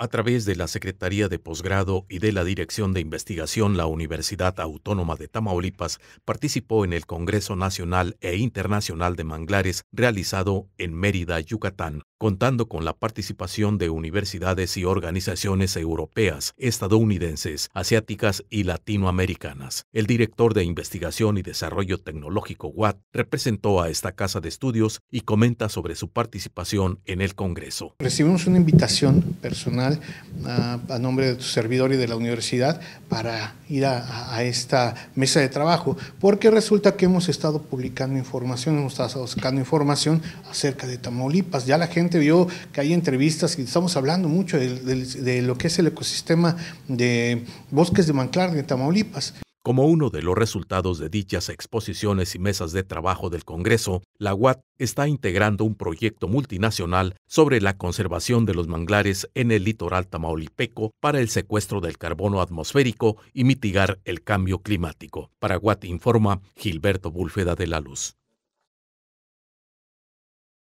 a través de la Secretaría de Posgrado y de la Dirección de Investigación, la Universidad Autónoma de Tamaulipas participó en el Congreso Nacional e Internacional de Manglares realizado en Mérida, Yucatán, contando con la participación de universidades y organizaciones europeas, estadounidenses, asiáticas y latinoamericanas. El director de Investigación y Desarrollo Tecnológico Watt representó a esta casa de estudios y comenta sobre su participación en el Congreso. Recibimos una invitación personal a, nombre de tu servidor y de la universidad para ir a, esta mesa de trabajo, porque resulta que hemos estado publicando información, hemos estado sacando información acerca de Tamaulipas. Ya la gente vio que hay entrevistas y estamos hablando mucho de lo que es el ecosistema de bosques de Manclar de Tamaulipas. Como uno de los resultados de dichas exposiciones y mesas de trabajo del Congreso, la UAT está integrando un proyecto multinacional sobre la conservación de los manglares en el litoral tamaulipeco para el secuestro del carbono atmosférico y mitigar el cambio climático. Para UAT informa Gilberto Bulfeda de la Luz.